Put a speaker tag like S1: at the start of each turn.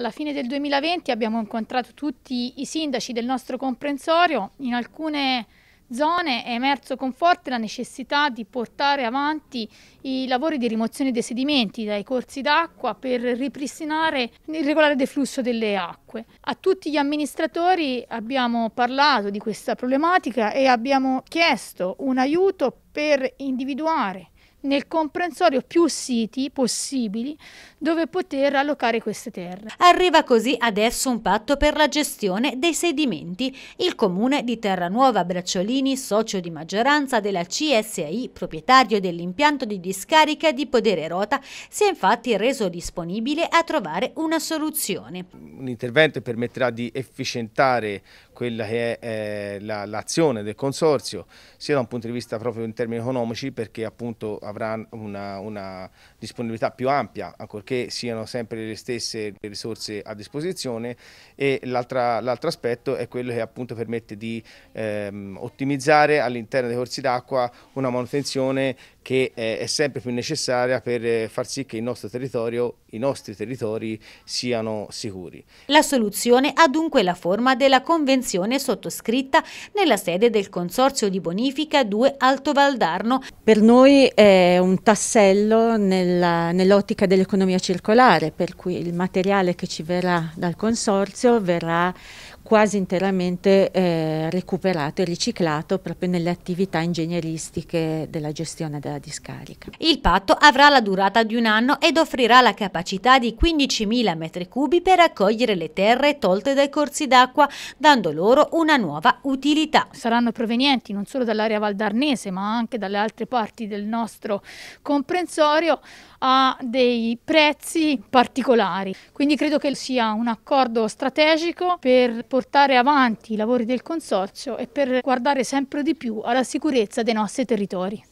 S1: Alla fine del 2020 abbiamo incontrato tutti i sindaci del nostro comprensorio, in alcune zone è emerso con forte la necessità di portare avanti i lavori di rimozione dei sedimenti dai corsi d'acqua per ripristinare il regolare deflusso delle acque. A tutti gli amministratori abbiamo parlato di questa problematica e abbiamo chiesto un aiuto per individuare nel comprensorio più siti possibili dove poter allocare queste terre.
S2: Arriva così adesso un patto per la gestione dei sedimenti. Il comune di Terranuova Bracciolini, socio di maggioranza della CSI, proprietario dell'impianto di discarica di Podere Rota, si è infatti reso disponibile a trovare una soluzione.
S3: Un intervento permetterà di efficientare quella che è eh, l'azione la, del consorzio, sia da un punto di vista proprio in termini economici perché appunto avranno una, una disponibilità più ampia, ancorché siano sempre le stesse risorse a disposizione e l'altro aspetto è quello che appunto permette di ehm, ottimizzare all'interno dei corsi d'acqua una manutenzione che è, è sempre più necessaria per far sì che il nostro territorio, i nostri territori siano sicuri.
S2: La soluzione ha dunque la forma della convenzione sottoscritta nella sede del Consorzio di Bonifica 2 Alto Valdarno. Per noi è è
S4: un tassello nell'ottica dell'economia circolare, per cui il materiale che ci verrà dal consorzio verrà quasi interamente eh, recuperato e riciclato proprio nelle attività ingegneristiche della gestione della discarica.
S2: Il patto avrà la durata di un anno ed offrirà la capacità di 15.000 metri cubi
S1: per raccogliere le terre tolte dai corsi d'acqua, dando loro una nuova utilità. Saranno provenienti non solo dall'area valdarnese ma anche dalle altre parti del nostro comprensorio a dei prezzi particolari. Quindi credo che sia un accordo strategico per portare avanti i lavori del Consorzio e per guardare sempre di più alla sicurezza dei nostri territori.